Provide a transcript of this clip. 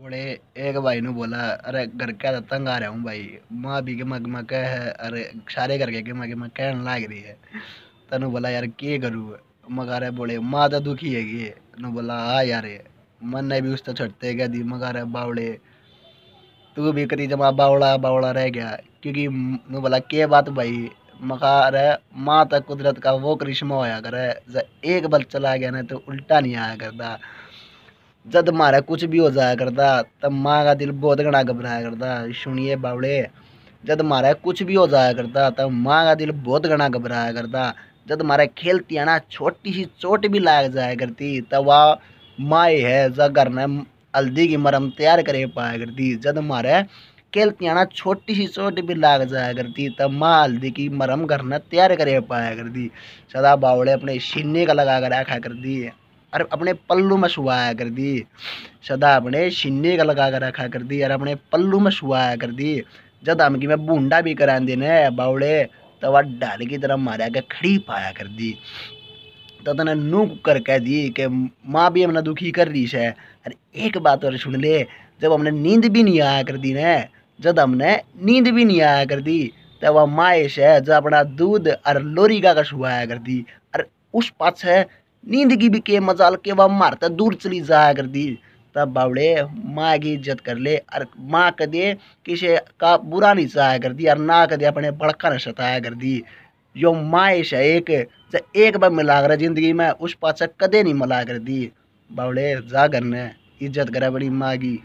बोले एक भाई ने बोला अरे घर के तो तंग आ रहा हूँ भाई माँ भी के कह है अरे सारे घर के मग कह लाग रही है तेन बोला यार के करूँ मगारे बोले माँ तो दुखी है है नु बोला हाँ यार मन ने भी उस तो छटते गया दी मगारे बावड़े तू भी करी जमा बावड़ा बावड़ा रह गया क्योंकि नु बोला के बात भाई मगा रहे माँ तक तो कुदरत का वो करिश्मा होया करे एक बल चला गया ना तो उल्टा नहीं आया करता जब मारा कुछ भी हो जाया करता तब माँ का दिल बहुत घना घबराया करता सुनिए बावड़े जब मारा कुछ भी हो जाया करता तब माँ का दिल बहुत घना घबराया करता जब मारा खेलती है ना छोटी सी चोट भी लाग जाया करती तब वह माँ है जब घर ने हल्दी की मरम तैयार करे पाया करती जब मारे खेलती है ना छोटी सी चोट भी लाग जाया करती तब माँ हल्दी की मरम घर ने तैयार करे पाया करती सदा बावड़े अपने सीने का लगा कर रखा करती है अरे अपने पल्लू में सुहाया कर दी सदा अपने सीने का लगा कर रखा कर दी अरे अपने पल्लू में सुहाया कर दी जद हम की मैं बूंडा भी करा देने बावड़े तवा डाल की तरह मारा के खड़ी पाया कर दी तो तने नू कुकर कह दी कि माँ भी हमने दुखी कर रही है अरे एक बात और सुन ले जब हमने नींद भी नहीं आया कर दी ने जब हमने नींद भी नहीं आया कर दी तब वह माए से जब अपना दूध और लोरी का सुहाया कर दी अरे उस पाछ है नींद की भी के मजाल के वह मारता दूर चली जाया कर दी तब बावड़े माँ की इज्जत कर ले और माँ कदे किसी का बुरा नहीं जाया कर दी और ना कदे अपने बड़का ने सताया कर दी यो माइश है एक जो एक बार मिला कर जिंदगी में उस पाचा कदे नहीं मिला कर दी बावड़े जागर ने इज्जत करे बड़ी माँ की